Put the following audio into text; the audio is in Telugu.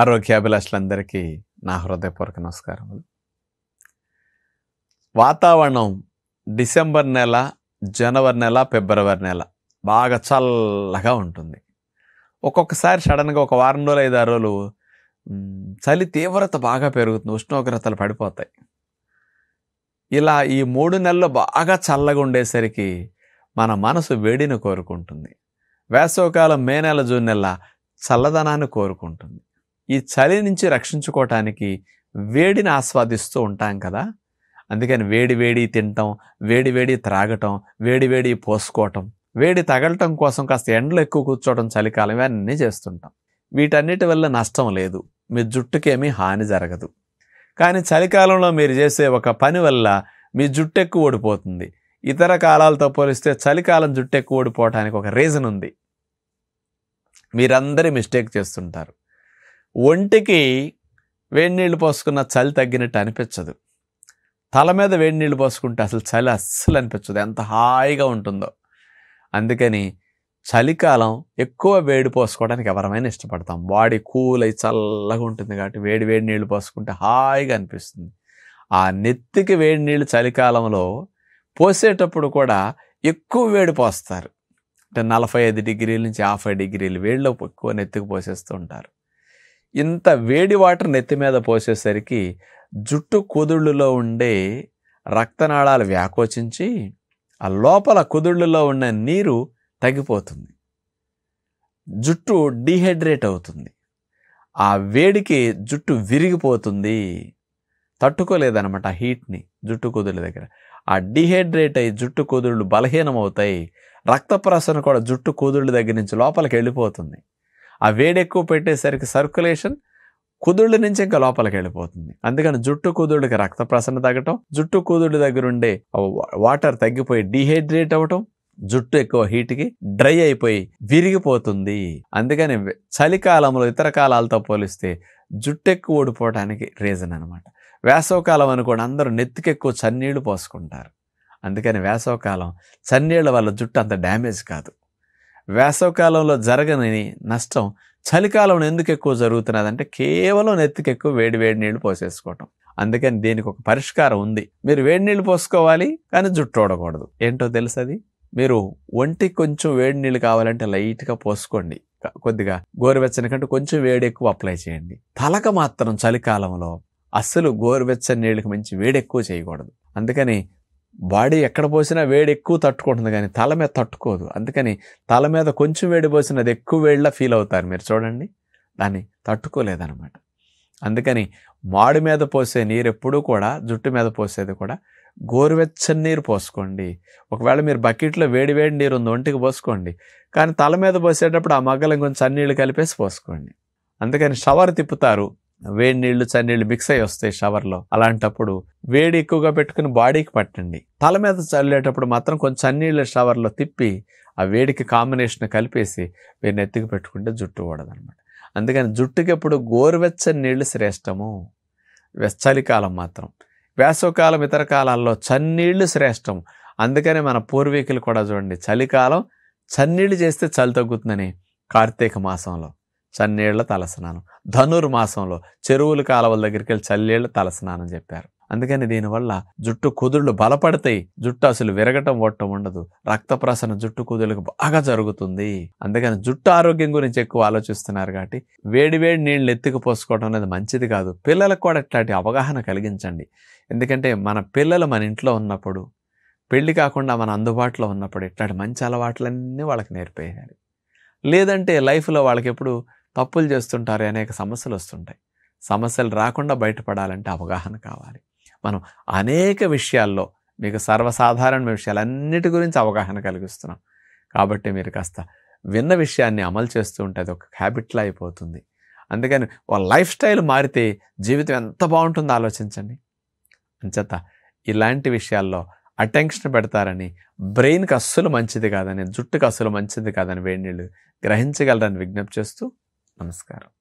ఆరోగ్యాభిలాషులందరికీ నా హృదయపూర్వక నమస్కారములు వాతావరణం డిసెంబర్ నెల జనవరి నెల ఫిబ్రవరి నెల బాగా చల్లగా ఉంటుంది ఒక్కొక్కసారి సడన్గా ఒక వారం రోజులు ఐదు ఆరు రోజులు చలి తీవ్రత బాగా పెరుగుతుంది ఉష్ణోగ్రతలు పడిపోతాయి ఇలా ఈ మూడు నెలలు బాగా చల్లగా ఉండేసరికి మన మనసు వేడిని కోరుకుంటుంది వేసవకాలం మే నెల జూన్ నెల చల్లదనాన్ని కోరుకుంటుంది ఈ చలి నుంచి రక్షించుకోవటానికి వేడిని ఆస్వాదిస్తూ ఉంటాం కదా అందుకని వేడి వేడి తినటం వేడి వేడి త్రాగటం వేడి వేడి పోసుకోవటం వేడి తగలటం కోసం కాస్త ఎండలు ఎక్కువ కూర్చోవడం చలికాలం ఇవన్నీ చేస్తుంటాం వీటన్నిటి వల్ల నష్టం లేదు మీ జుట్టుకేమీ హాని జరగదు కానీ చలికాలంలో మీరు చేసే ఒక పని వల్ల మీ జుట్టు ఎక్కువ ఓడిపోతుంది ఇతర కాలాలతో పోలిస్తే చలికాలం జుట్టు ఎక్కువ ఓడిపోవటానికి ఒక రీజన్ ఉంది మీరందరి మిస్టేక్ చేస్తుంటారు ఒంటికి వేడి నీళ్ళు పోసుకున్న చలి తగ్గినట్టు అనిపించదు తల మీద వేడి నీళ్ళు పోసుకుంటే అసలు చలి అస్సలు అనిపించదు ఎంత హాయిగా ఉంటుందో అందుకని చలికాలం ఎక్కువ వేడి పోసుకోవడానికి ఎవరమైనా ఇష్టపడతాం బాడీ కూల్ అయి చల్లగా ఉంటుంది కాబట్టి వేడి వేడి నీళ్ళు పోసుకుంటే హాయిగా అనిపిస్తుంది ఆ నెత్తికి వేడి నీళ్ళు చలికాలంలో పోసేటప్పుడు కూడా ఎక్కువ వేడి పోస్తారు అంటే నలభై ఐదు డిగ్రీల నుంచి యాభై డిగ్రీలు వేడిలో ఎక్కువ నెత్తికి పోసేస్తూ ఉంటారు ఇంత వేడి వాటర్ నెత్తి మీద పోసేసరికి జుట్టు కుదుళ్ళులో ఉండే రక్తనాళాలు వ్యాకోచించి ఆ లోపల కుదుళ్ళులో ఉన్న నీరు తగ్గిపోతుంది జుట్టు డీహైడ్రేట్ అవుతుంది ఆ వేడికి జుట్టు విరిగిపోతుంది తట్టుకోలేదనమాట ఆ హీట్ని జుట్టు కుదుళ్ళ దగ్గర ఆ డిహైడ్రేట్ అయ్యి జుట్టు కుదుళ్ళు బలహీనమవుతాయి రక్త ప్రసరణ కూడా జుట్టు కుదుళ్ళ దగ్గర నుంచి లోపలికి వెళ్ళిపోతుంది ఆ వేడి ఎక్కువ పెట్టేసరికి సర్క్యులేషన్ కుదుళ్ళ నుంచి ఇంకా లోపలికి వెళ్ళిపోతుంది అందుకని జుట్టు కుదుళ్ళకి రక్త ప్రసరణ తగ్గటం జుట్టు కుదుళ్ళు దగ్గర ఉండే వాటర్ తగ్గిపోయి డిహైడ్రేట్ అవ్వటం జుట్టు ఎక్కువ హీట్కి డ్రై అయిపోయి విరిగిపోతుంది అందుకని చలికాలంలో ఇతర కాలాలతో పోలిస్తే జుట్టు ఎక్కువ ఓడిపోవడానికి రీజన్ అనమాట వేసవకాలం అనుకోండి అందరూ నెత్తికెక్కువ చన్నీళ్లు పోసుకుంటారు అందుకని వేసవకాలం చన్నీళ్ల వల్ల జుట్టు అంత డ్యామేజ్ కాదు వేసవకాలంలో జరగని నష్టం చలికాలంలో ఎందుకు ఎక్కువ జరుగుతున్నది అంటే కేవలం నెత్తికి ఎక్కువ వేడి వేడి నీళ్లు పోసేసుకోవటం అందుకని దీనికి ఒక పరిష్కారం ఉంది మీరు వేడి నీళ్ళు పోసుకోవాలి కానీ జుట్టు ఓడకూడదు ఏంటో తెలుసు అది మీరు ఒంటికి కొంచెం వేడి నీళ్ళు కావాలంటే లైట్గా పోసుకోండి కొద్దిగా గోరువెచ్చని కంటే కొంచెం వేడి ఎక్కువ అప్లై చేయండి తలక మాత్రం చలికాలంలో అస్సలు గోరువెచ్చని నీళ్ళకి మంచి వేడి ఎక్కువ చేయకూడదు అందుకని బాడీ ఎక్కడ పోసినా వేడి ఎక్కువ తట్టుకుంటుంది కానీ తల మీద తట్టుకోదు అందుకని తల మీద కొంచెం వేడి పోసినా అది ఎక్కువ వేడిలా ఫీల్ అవుతారు మీరు చూడండి దాన్ని తట్టుకోలేదన్నమాట అందుకని మాడి మీద పోసే నీరు ఎప్పుడూ కూడా జుట్టు మీద పోసేది కూడా గోరువెచ్చని నీరు పోసుకోండి ఒకవేళ మీరు బకెట్లో వేడి వేడి నీరు ఉంది ఒంటికి పోసుకోండి కానీ తల మీద పోసేటప్పుడు ఆ మగ్గలం కొంచెం అన్నీళ్ళు కలిపేసి పోసుకోండి అందుకని షవర్ తిప్పుతారు వేడి నీళ్లు చన్నీళ్ళు మిక్స్ అయ్యి వస్తాయి షవర్లో అలాంటప్పుడు వేడి ఎక్కువగా పెట్టుకుని బాడీకి పట్టండి తల మీద చల్లేటప్పుడు మాత్రం కొంచెం చన్నీళ్ళ షవర్లో తిప్పి ఆ వేడికి కాంబినేషన్ కలిపేసి మీరు నెత్తికి పెట్టుకుంటే జుట్టు ఓడదనమాట అందుకని జుట్టుకి ఎప్పుడు గోరువెచ్చని నీళ్లు శ్రేష్టము చలికాలం మాత్రం వేసవకాలం ఇతర కాలాల్లో చన్నీళ్లు శ్రేష్టం అందుకనే మన పూర్వీకులు కూడా చూడండి చలికాలం చన్నీళ్ళు చేస్తే చలి తగ్గుతుందని కార్తీక మాసంలో చన్నీళ్ల తలస్నానం ధనుర్మాసంలో చెరువులు కాలవల దగ్గరికి వెళ్ళి చల్లీళ్ల తలస్నానం చెప్పారు అందుకని దీనివల్ల జుట్టు కుదుళ్ళు బలపడతాయి జుట్టు అసలు విరగటం ఓటం ఉండదు రక్త ప్రసరణ జుట్టు కుదురులకు బాగా జరుగుతుంది అందుకని జుట్టు ఆరోగ్యం గురించి ఎక్కువ ఆలోచిస్తున్నారు కాబట్టి వేడి వేడి నీళ్ళు ఎత్తుకు పోసుకోవడం అనేది మంచిది కాదు పిల్లలకు కూడా ఇట్లాంటి అవగాహన కలిగించండి ఎందుకంటే మన పిల్లలు మన ఇంట్లో ఉన్నప్పుడు పెళ్లి కాకుండా మన అందుబాటులో ఉన్నప్పుడు ఇట్లాంటి మంచి అలవాట్లన్నీ వాళ్ళకి నేర్పేయాలి లేదంటే లైఫ్లో వాళ్ళకి ఎప్పుడు తప్పులు చేస్తుంటారు అనేక సమస్యలు వస్తుంటాయి సమస్యలు రాకుండా బయటపడాలంటే అవగాహన కావాలి మనం అనేక విషయాల్లో మీకు విషయాలు విషయాలన్నిటి గురించి అవగాహన కలిగిస్తున్నాం కాబట్టి మీరు కాస్త విన్న విషయాన్ని అమలు చేస్తూ ఉంటే అది ఒక హ్యాబిట్లా అయిపోతుంది అందుకని వాళ్ళ లైఫ్ స్టైల్ మారితే జీవితం ఎంత బాగుంటుందో ఆలోచించండి అంచేత ఇలాంటి విషయాల్లో అటెన్షన్ పెడతారని బ్రెయిన్కి అస్సలు మంచిది కాదని జుట్టుకు అస్సలు మంచిది కాదని వేడి నీళ్ళు గ్రహించగలరని విజ్ఞప్తి చేస్తూ നമസ്കാരം